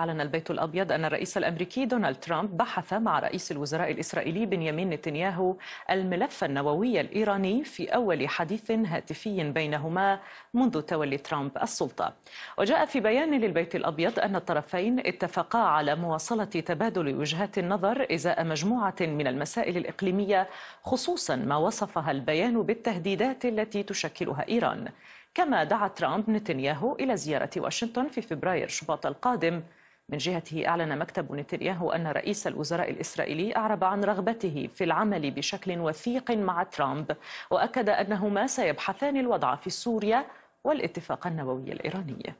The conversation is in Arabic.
أعلن البيت الأبيض أن الرئيس الأمريكي دونالد ترامب بحث مع رئيس الوزراء الإسرائيلي بنيامين نتنياهو الملف النووي الإيراني في أول حديث هاتفي بينهما منذ تولي ترامب السلطة وجاء في بيان للبيت الأبيض أن الطرفين اتفقا على مواصلة تبادل وجهات النظر إزاء مجموعة من المسائل الإقليمية خصوصا ما وصفها البيان بالتهديدات التي تشكلها إيران كما دعا ترامب نتنياهو إلى زيارة واشنطن في فبراير شباط القادم من جهته أعلن مكتب نتنياهو أن رئيس الوزراء الإسرائيلي أعرب عن رغبته في العمل بشكل وثيق مع ترامب وأكد أنهما سيبحثان الوضع في سوريا والاتفاق النووي الإيراني